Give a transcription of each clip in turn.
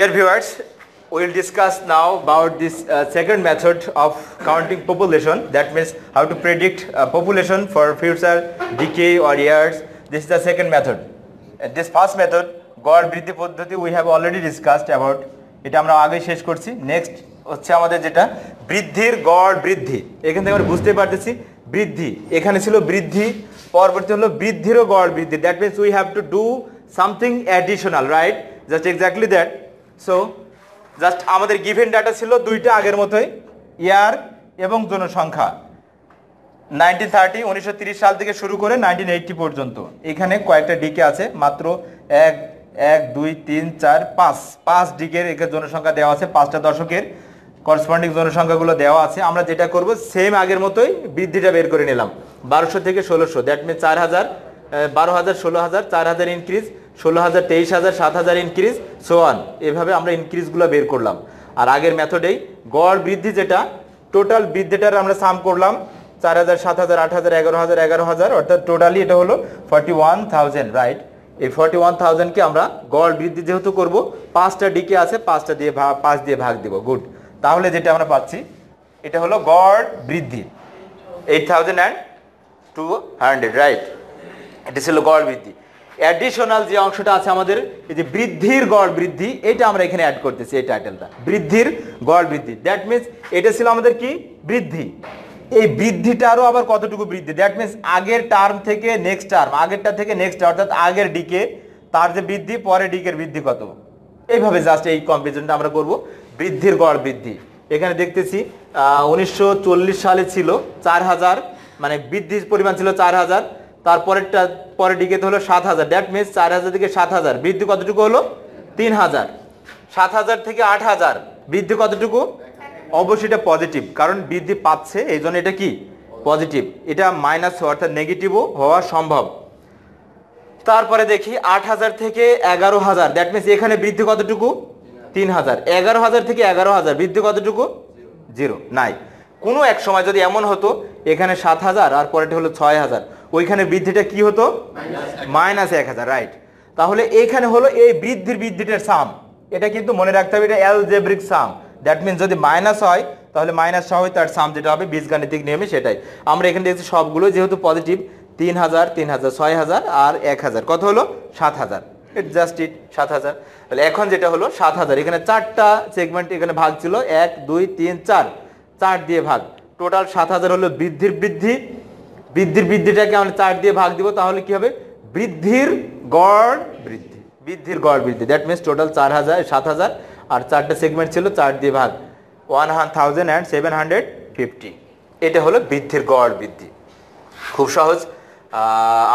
Dear viewers, we will discuss now about this uh, second method of counting population that means how to predict uh, population for future decay or years. This is the second method. And this first method, God বৃদ্ধি পদ্ধতি we have already discussed about এটা আমরা আগে শেষ করছি next হচ্ছে আমাদের যেটা বৃদ্ধির গড় বৃদ্ধি এখান থেকে আমরা বুঝতে পারতেছি বৃদ্ধি এখানে ছিল বৃদ্ধি পরবর্তী হলো বৃদ্ধিরও গড় বৃদ্ধি that means we have to do something additional right just exactly that so just আমাদের গিভেন ডাটা ছিল দুইটা আগের মতোই ইয়ার এবং জনসংখ্যা নাইনটিন থার্টি উনিশশো সাল থেকে শুরু করে নাইনটিন এইটটি পর্যন্ত এখানে কয়েকটা ডিকে আছে মাত্র এক এক দুই তিন চার পাঁচ পাঁচ ডিকের একে জনসংখ্যা দেওয়া আছে পাঁচটা দশকের করসপন্ডিং জনসংখ্যাগুলো দেওয়া আছে আমরা যেটা করব সেম আগের মতোই বৃদ্ধিটা বের করে নিলাম বারোশো থেকে ষোলোশো দ্যাট মিন চার হাজার বারো হাজার ষোলো হাজার চার হাজার ইনক্রিজ ষোলো হাজার তেইশ হাজার সাত হাজার ইনক্রিজ সোয়ান এভাবে আমরা ইনক্রিজগুলো বের করলাম আর আগের মেথডেই গড় বৃদ্ধি যেটা টোটাল বৃদ্ধিটার আমরা সাম করলাম চার হাজার সাত হাজার আট হাজার এগারো হাজার এগারো হাজার অর্থাৎ টোটালি এটা হলো ফর্টি ওয়ান থাউজেন্ড রাইট এই ফর্টি ওয়ান থাউজেন্ডকে আমরা গড় বৃদ্ধি যেহেতু করবো পাঁচটা ডিকে আছে পাঁচটা দিয়ে ভাগ পাঁচ দিয়ে ভাগ দিব গুড তাহলে যেটা আমরা পাচ্ছি এটা হলো গড় বৃদ্ধি eight thousand and two hundred right এটা ছিল গড় বৃদ্ধি অ্যাডিশনাল যে অংশটা আছে আমাদের এই যে বৃদ্ধির গড় বৃদ্ধি এটা আমরা এখানে অ্যাড করতেছি এই টাইটেলটা বৃদ্ধির গড় বৃদ্ধি দ্যাট মিনস এটা ছিল আমাদের কি বৃদ্ধি এই বৃদ্ধিটারও আবার কতটুকু বৃদ্ধি দ্যাট মিনস আগের টার্ম থেকে নেক্সট টার্ম আগেরটা থেকে নেক্সট অর্থাৎ আগের ডিকে তার যে বৃদ্ধি পরে ডিকের বৃদ্ধি কত এইভাবে জাস্ট এই কম্পিটিশনটা আমরা করব বৃদ্ধির গড় বৃদ্ধি এখানে দেখতেছি উনিশশো সালে ছিল চার হাজার মানে বৃদ্ধির পরিমাণ ছিল চার হাজার তারপরেরটা পরে ডিকেতে হলো সাত হাজার দ্যাট মিনস চার হাজার থেকে সাত হাজার বৃদ্ধি কতটুকু হলো তিন হাজার সাত হাজার থেকে আট হাজার বৃদ্ধি কতটুকু অবশ্যই এটা পজিটিভ কারণ বৃদ্ধি পাচ্ছে এই জন্য এটা কি পজিটিভ এটা মাইনাস অর্থাৎ নেগেটিভও হওয়া সম্ভব তারপরে দেখি আট হাজার থেকে এগারো হাজার দ্যাট মিনস এখানে বৃদ্ধি কতটুকু তিন হাজার এগারো হাজার থেকে এগারো হাজার বৃদ্ধি কতটুকু জিরো নাই কোনো এক সময় যদি এমন হতো এখানে সাত হাজার আর পরেটা হলো ছয় হাজার ওইখানে বৃদ্ধিটা কি হতো মাইনাস এক হাজার রাইট তাহলে এখানে হলো এই বৃদ্ধির বৃদ্ধিটার সাম এটা কিন্তু মনে রাখতে হবে এটা অ্যালজেব্রিক সাম দ্যাট মিনস যদি মাইনাস হয় তাহলে মাইনাস সহ তার সাম যেটা হবে গাণিতিক নিয়মে সেটাই আমরা এখানে দেখছি সবগুলো যেহেতু পজিটিভ তিন হাজার তিন হাজার ছয় হাজার আর এক হাজার কত হলো সাত হাজার ইট জাস্ট ইট সাত হাজার তাহলে এখন যেটা হলো সাত হাজার এখানে চারটা সেগমেন্ট এখানে ভাগ ছিল এক দুই তিন চার চার দিয়ে ভাগ টোটাল সাত হাজার হলো বৃদ্ধির বৃদ্ধি বৃদ্ধির বৃদ্ধিটাকে আমরা চার দিয়ে ভাগ দিব তাহলে কি হবে বৃদ্ধির গড় বৃদ্ধি বৃদ্ধির গড় বৃদ্ধি দ্যাট মিনস টোটাল চার হাজার সাত হাজার আর চারটা সেগমেন্ট ছিল চার দিয়ে ভাগ one thousand and seven hundred fifty এটা হলো বৃদ্ধির গড় বৃদ্ধি খুব সহজ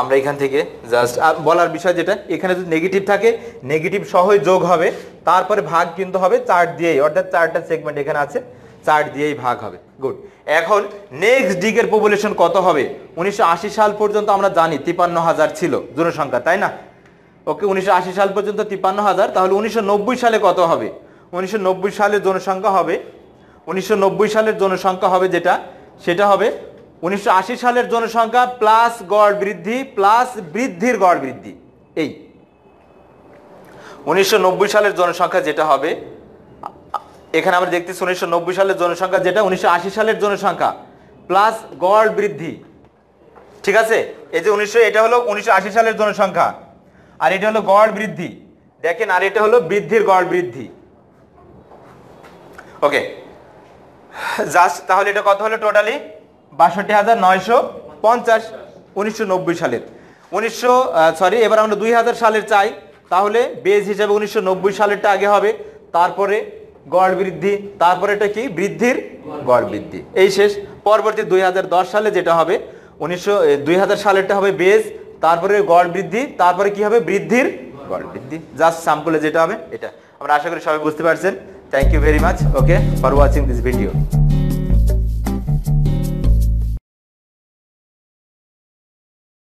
আমরা এখান থেকে জাস্ট বলার বিষয় যেটা এখানে যদি নেগেটিভ থাকে নেগেটিভ সহই যোগ হবে তারপরে ভাগ কিন্তু হবে চার দিয়েই অর্থাৎ চারটা সেগমেন্ট এখানে আছে চার দিয়েই ভাগ হবে গুড এখন নেক্সট ডিগের পপুলেশন কত হবে উনিশশো সাল পর্যন্ত আমরা জানি তিপান্ন হাজার ছিল জনসংখ্যা তাই না ওকে উনিশশো সাল পর্যন্ত তিপান্ন হাজার তাহলে উনিশশো সালে কত হবে উনিশশো সালের জনসংখ্যা হবে উনিশশো সালের জনসংখ্যা হবে যেটা সেটা হবে উনিশশো সালের জনসংখ্যা প্লাস গড় বৃদ্ধি প্লাস বৃদ্ধির গড় বৃদ্ধি এই উনিশশো সালের জনসংখ্যা যেটা হবে এখানে আমরা দেখতেছি উনিশশো সালের জনসংখ্যা যেটা উনিশশো সালের জনসংখ্যা প্লাস গড় বৃদ্ধি ঠিক আছে এই যে উনিশশো এটা হলো উনিশশো সালের জনসংখ্যা আর এটা হলো গড় বৃদ্ধি দেখেন আর এটা হলো বৃদ্ধির গড় বৃদ্ধি ওকে জাস্ট তাহলে এটা কত হলো টোটালি বাষট্টি হাজার নয়শো পঞ্চাশ উনিশশো সালের উনিশশো সরি এবার আমরা দুই সালের চাই তাহলে বেজ হিসাবে উনিশশো সালেরটা আগে হবে তারপরে গড় বৃদ্ধি তারপরে এটা কি বৃদ্ধির গড় বৃদ্ধি এই শেষ পরবর্তী দুই সালে যেটা হবে উনিশশো দুই সালেরটা হবে বেজ তারপরে গড় বৃদ্ধি তারপরে কি হবে বৃদ্ধির গড় বৃদ্ধি জাস্ট সামকুলে যেটা হবে এটা আমরা আশা করি সবাই বুঝতে পারছেন thank you very much okay for watching this video